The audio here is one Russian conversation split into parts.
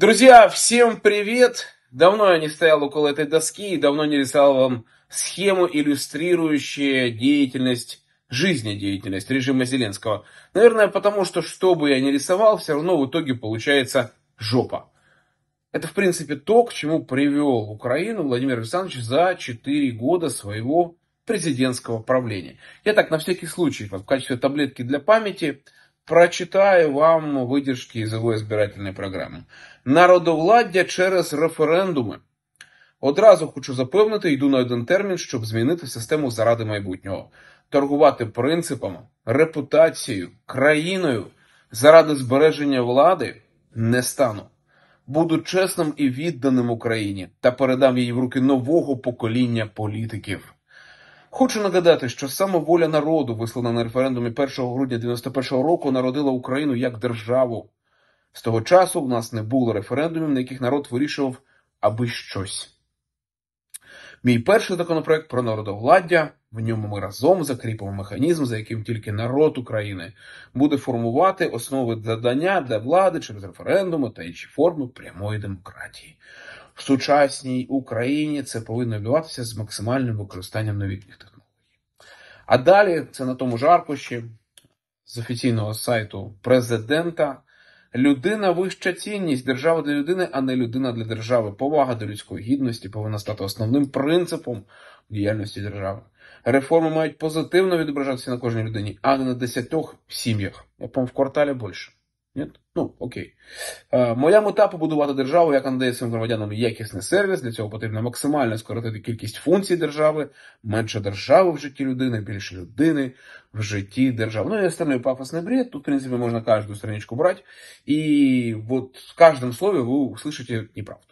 Друзья, всем привет! Давно я не стоял около этой доски и давно не рисовал вам схему, иллюстрирующую деятельность, жизнедеятельность режима Зеленского. Наверное, потому что, что бы я ни рисовал, все равно в итоге получается жопа. Это, в принципе, то, к чему привел Украину Владимир Александрович за 4 года своего президентского правления. Я так, на всякий случай, в качестве таблетки для памяти, Прочитаю вам выдержки из его избирательної програми. Народовладдя через референдуми. Одразу хочу запевнити, йду на один термін, щоб змінити систему заради майбутнього, торгувати принципами, репутацією, країною заради збереження влади не стану. Буду чесним і відданим Україні та передам її в руки нового покоління політиків. Хочу нагадати, що саме воля народу, вислана на референдумі 1 грудня 91-го року, народила Україну як державу. З того часу в нас не було референдумів, на яких народ вирішував аби щось. Мій перший законопроект про народовладдя. В ньому ми разом закріпимо механізм, за яким тільки народ України буде формувати основи задання для влади через референдуми та інші форми прямої демократії в сучасній Україні це повинно відбуватися з максимальним використанням новітніх технологій. А далі це на тому жаркощі з офіційного сайту президента. Людина вища цінність, держава для людини, а не людина для держави. Повага до людської гідності повинна стати основним принципом діяльності держави. Реформи мають позитивно відображатися на кожній людині, а не на десятьох сім'ях. Я по в кварталі більше. Нет? Ну, окей. Е, моя мета побудувати державу, яка надає своїм громадянам якісний сервіс. Для цього потрібно максимально скоротити кількість функцій держави, менше держави в житті людини, більше людини в житті держави. Ну і остальний пафосний бред. Тут, в принципі, можна кожну страничку брати. І от в кожному слові ви услышите неправду.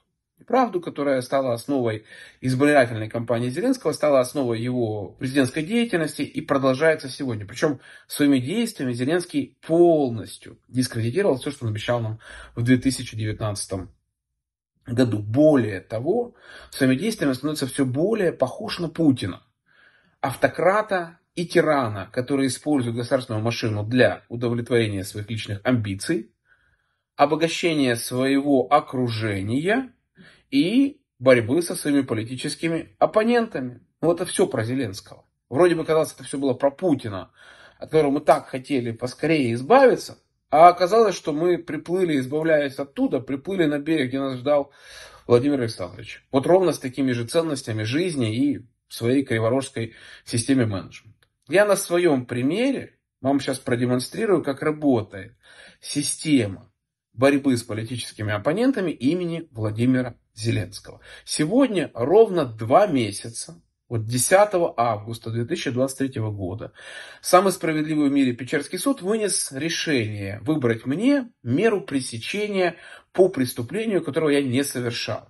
правду, которая стала основой избирательной кампании Зеленского, стала основой его президентской деятельности и продолжается сегодня. Причем своими действиями Зеленский полностью дискредитировал все, что он обещал нам в 2019 году. Более того, своими действиями становится все более похож на Путина, автократа и тирана, который использует государственную машину для удовлетворения своих личных амбиций, обогащения своего окружения – и борьбы со своими политическими оппонентами. Ну, это все про Зеленского. Вроде бы казалось, это все было про Путина, от которого мы так хотели поскорее избавиться. А оказалось, что мы приплыли, избавляясь оттуда, приплыли на берег, где нас ждал Владимир Александрович. Вот ровно с такими же ценностями жизни и своей криворожской системе менеджмента. Я на своем примере вам сейчас продемонстрирую, как работает система борьбы с политическими оппонентами имени Владимира Зеленского. Сегодня ровно два месяца, вот 10 августа 2023 года, самый справедливый в мире Печерский суд вынес решение выбрать мне меру пресечения по преступлению, которого я не совершал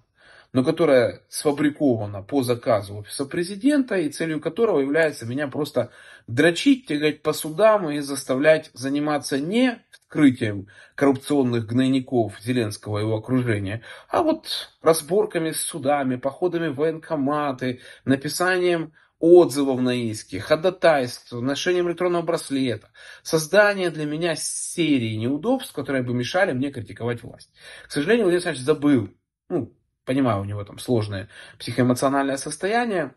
но которая сфабрикована по заказу офиса президента и целью которого является меня просто дрочить, тягать по судам и заставлять заниматься не вскрытием коррупционных гнойников Зеленского и его окружения, а вот разборками с судами, походами в военкоматы, написанием отзывов на иски, ходатайств, ношением электронного браслета, создание для меня серии неудобств, которые бы мешали мне критиковать власть. К сожалению, Владимир Александрович забыл, ну, понимаю, у него там сложное психоэмоциональное состояние,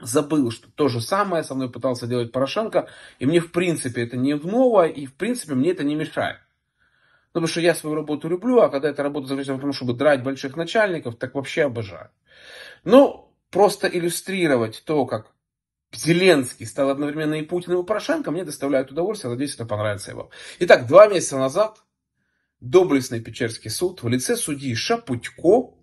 забыл, что то же самое со мной пытался делать Порошенко, и мне в принципе это не в новое, и в принципе мне это не мешает. Ну, потому что я свою работу люблю, а когда эта работа заключается в том, чтобы драть больших начальников, так вообще обожаю. Но ну, просто иллюстрировать то, как Зеленский стал одновременно и Путиным, и Порошенко, мне доставляет удовольствие, надеюсь, это понравится его. Итак, два месяца назад доблестный Печерский суд в лице судьи Шапутько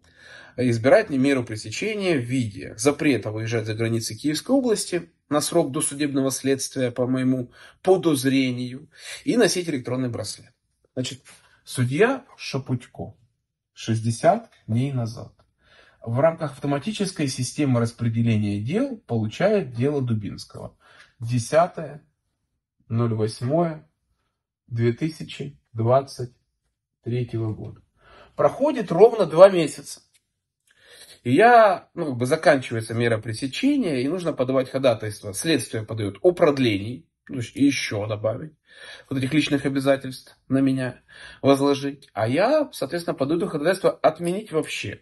избирать меру пресечения в виде запрета выезжать за границы Киевской области на срок до судебного следствия по моему подозрению и носить электронный браслет. Значит, судья Шапутько 60 дней назад в рамках автоматической системы распределения дел получает дело Дубинского. 10.08.2023 года. Проходит ровно два месяца. И я, ну, как бы заканчивается мера пресечения, и нужно подавать ходатайство. Следствие подают о продлении, то есть еще добавить вот этих личных обязательств на меня возложить. А я, соответственно, подаю ходатайство отменить вообще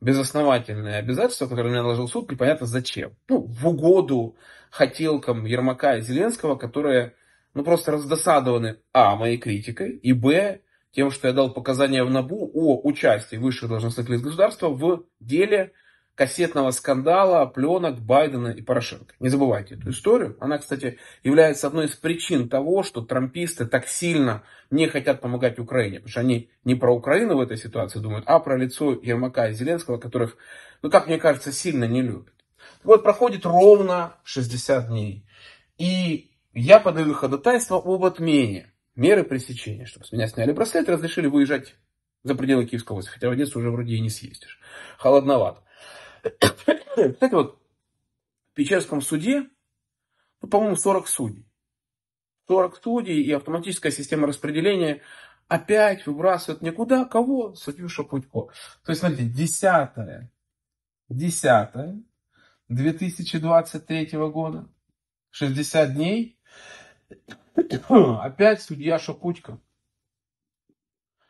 безосновательные обязательства, которые мне наложил суд, непонятно зачем. Ну, в угоду хотелкам Ермака и Зеленского, которые ну, просто раздосадованы, а, моей критикой, и, б, тем, что я дал показания в НАБУ о участии высших должностных лиц государства в деле кассетного скандала пленок Байдена и Порошенко. Не забывайте эту историю. Она, кстати, является одной из причин того, что трамписты так сильно не хотят помогать Украине. Потому что они не про Украину в этой ситуации думают, а про лицо Ермака и Зеленского, которых, ну, как мне кажется, сильно не любят. Вот проходит ровно 60 дней. И я подаю ходатайство об отмене меры пресечения, чтобы с меня сняли браслет разрешили выезжать за пределы киевского, области. Хотя в Одессу уже вроде и не съездишь. Холодновато. Кстати, вот в Печерском суде, ну, по-моему, 40 судей. 40 судей и автоматическая система распределения опять выбрасывает никуда кого? Судью Шапутько. То есть, смотрите, 10 10 2023 года, 60 дней, Хм, опять судья Шапутько.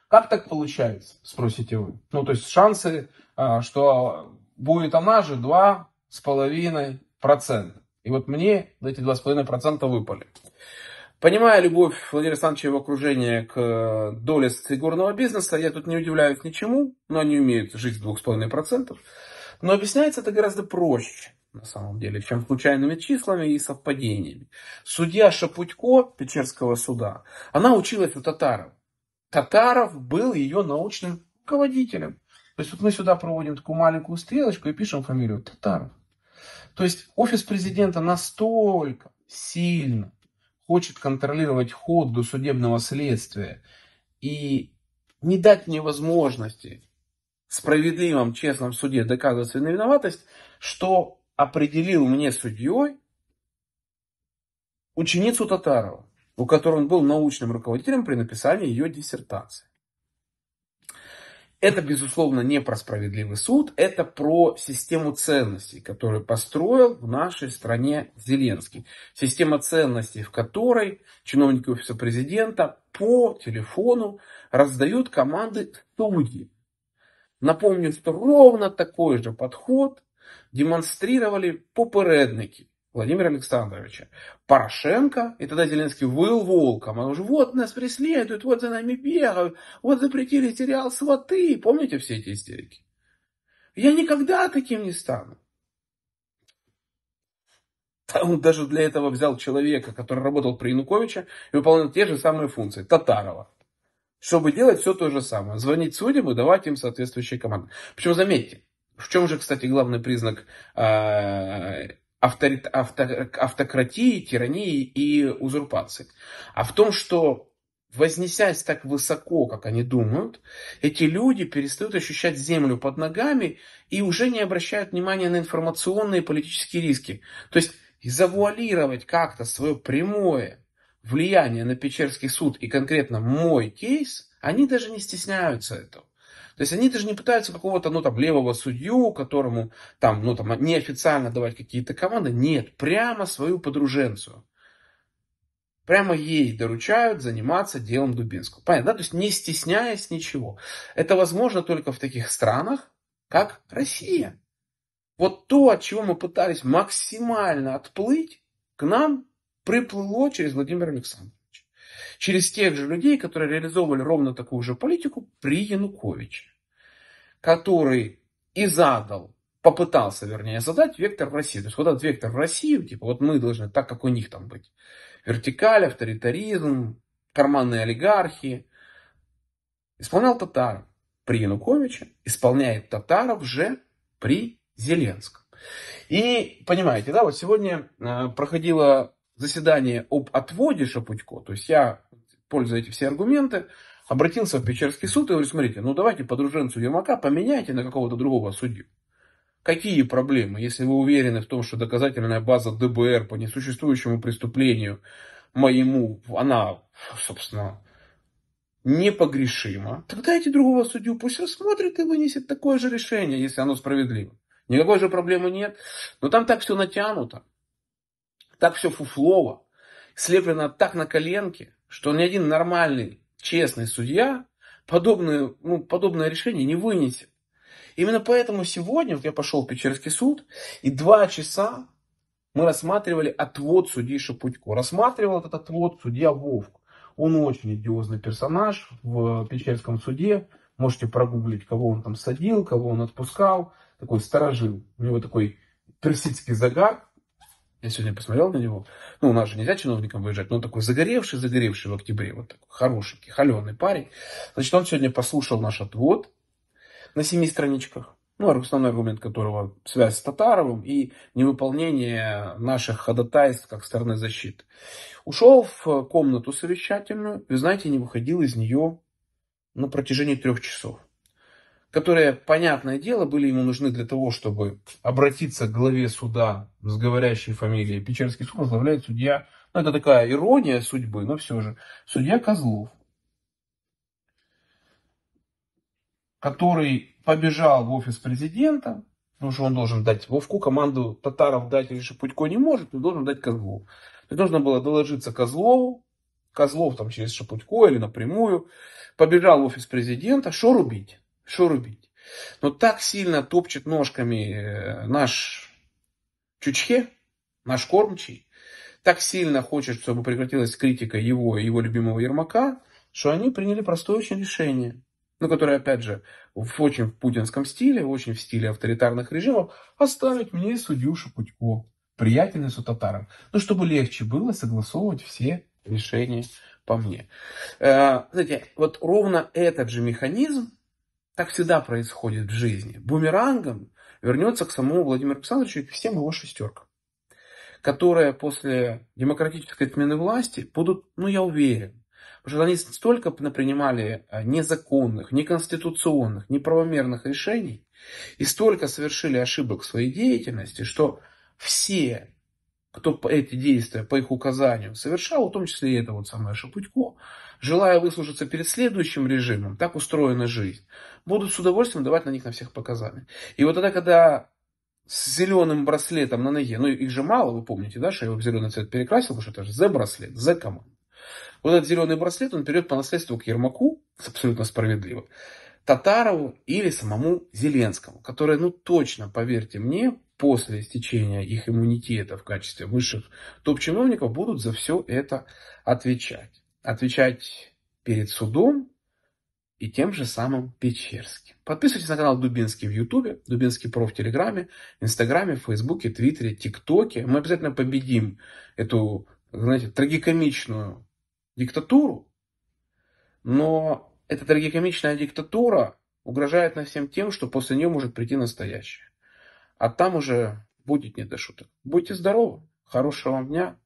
Как так получается, спросите вы? Ну, то есть шансы, а, что будет она же 2,5%. И вот мне эти 2,5% выпали. Понимая любовь Владимира Александровича и его окружения к э, доле фигурного бизнеса, я тут не удивляюсь ничему, но они умеют жить с 2,5%. Но объясняется это гораздо проще на самом деле, чем случайными числами и совпадениями. Судья Шапутько Печерского суда, она училась у татаров. Татаров был ее научным руководителем. То есть вот мы сюда проводим такую маленькую стрелочку и пишем фамилию Татаров. То есть офис президента настолько сильно хочет контролировать ход судебного следствия и не дать мне возможности в справедливом, честном суде доказывать свою невиноватость, что определил мне судьей ученицу Татарова, у которой он был научным руководителем при написании ее диссертации. Это, безусловно, не про справедливый суд, это про систему ценностей, которую построил в нашей стране Зеленский. Система ценностей, в которой чиновники Офиса Президента по телефону раздают команды студии. Напомню, что ровно такой же подход демонстрировали попередники Владимира Александровича. Порошенко, и тогда Зеленский выл волком. Он уже вот нас преследуют, вот за нами бегают, вот запретили сериал «Сваты». Помните все эти истерики? Я никогда таким не стану. Он даже для этого взял человека, который работал при Януковиче и выполнял те же самые функции, Татарова. Чтобы делать все то же самое. Звонить судьям и давать им соответствующие команды. Причем, заметьте, в чем же, кстати, главный признак а, авторит, авто, автократии, тирании и узурпации? А в том, что вознесясь так высоко, как они думают, эти люди перестают ощущать землю под ногами и уже не обращают внимания на информационные и политические риски. То есть завуалировать как-то свое прямое влияние на Печерский суд и конкретно мой кейс, они даже не стесняются этого. То есть они даже не пытаются какого-то, ну, там, левого судью, которому, там, ну, там, неофициально давать какие-то команды. Нет, прямо свою подруженцу. Прямо ей доручают заниматься делом Дубинского. Понятно, да? То есть не стесняясь ничего. Это возможно только в таких странах, как Россия. Вот то, от чего мы пытались максимально отплыть, к нам приплыло через Владимира Александровича через тех же людей, которые реализовывали ровно такую же политику при Януковиче, который и задал, попытался, вернее, задать вектор в России. То есть вот этот вектор в Россию, типа вот мы должны так, как у них там быть. Вертикаль, авторитаризм, карманные олигархи. Исполнял татар при Януковиче, исполняет татаров же при Зеленском. И понимаете, да, вот сегодня э, проходила заседание об отводе Шапутько, то есть я, пользуя эти все аргументы, обратился в Печерский суд и говорю, смотрите, ну давайте по подруженцу Ермака поменяйте на какого-то другого судью. Какие проблемы, если вы уверены в том, что доказательная база ДБР по несуществующему преступлению моему, она, собственно, непогрешима, тогда дайте другого судью, пусть рассмотрит и вынесет такое же решение, если оно справедливо. Никакой же проблемы нет. Но там так все натянуто так все фуфлово, слеплено так на коленке, что ни один нормальный, честный судья подобное, ну, подобное решение не вынесет. Именно поэтому сегодня вот я пошел в Печерский суд, и два часа мы рассматривали отвод судьи Шапутько. Рассматривал этот отвод судья Вовк. Он очень идиозный персонаж в Печерском суде. Можете прогуглить, кого он там садил, кого он отпускал. Такой сторожил. У него такой персидский загар, я сегодня посмотрел на него. Ну, у нас же нельзя чиновникам выезжать, но он такой загоревший, загоревший в октябре, вот такой хорошенький, холеный парень. Значит, он сегодня послушал наш отвод на семи страничках. Ну, основной аргумент которого связь с Татаровым и невыполнение наших ходатайств как стороны защиты. Ушел в комнату совещательную, вы знаете, не выходил из нее на протяжении трех часов которые, понятное дело, были ему нужны для того, чтобы обратиться к главе суда с говорящей фамилией. Печерский суд возглавляет судья, ну это такая ирония судьбы, но все же, судья Козлов, который побежал в офис президента, потому что он должен дать Вовку, команду татаров дать или Шапутько не может, но должен дать Козлову. То нужно было доложиться Козлову, Козлов там через Шапутько или напрямую, побежал в офис президента, что рубить? Что рубить? Но так сильно топчет ножками э, наш Чучхе, наш кормчий, так сильно хочет, чтобы прекратилась критика его и его любимого Ермака, что они приняли простое очень решение, ну, которое, опять же, в очень путинском стиле, очень в стиле авторитарных режимов, оставить мне судью Шапутько, приятельный с татаром, ну, чтобы легче было согласовывать все решения по мне. Э, знаете, вот ровно этот же механизм так всегда происходит в жизни. Бумерангом вернется к самому Владимиру Александровичу и к всем его шестеркам, которые после демократической отмены власти будут, ну я уверен, Потому что они столько напринимали а, незаконных, неконституционных, неправомерных решений и столько совершили ошибок в своей деятельности, что все, кто эти действия по их указанию совершал, в том числе и это вот самое Шапутько, желая выслужиться перед следующим режимом, так устроена жизнь, будут с удовольствием давать на них на всех показания. И вот тогда, когда с зеленым браслетом на ноге, ну их же мало, вы помните, да, что я его в зеленый цвет перекрасил, потому что это же Z-браслет, Z-команда. Вот этот зеленый браслет, он перейдет по наследству к Ермаку, абсолютно справедливо, Татарову или самому Зеленскому, которые, ну точно, поверьте мне, после истечения их иммунитета в качестве высших топ-чиновников будут за все это отвечать отвечать перед судом и тем же самым Печерским. Подписывайтесь на канал Дубинский в Ютубе, Дубинский про в Телеграме, Инстаграме, Фейсбуке, Твиттере, ТикТоке. Мы обязательно победим эту, знаете, трагикомичную диктатуру, но эта трагикомичная диктатура угрожает нас всем тем, что после нее может прийти настоящее. А там уже будет не до шуток. Будьте здоровы, хорошего вам дня,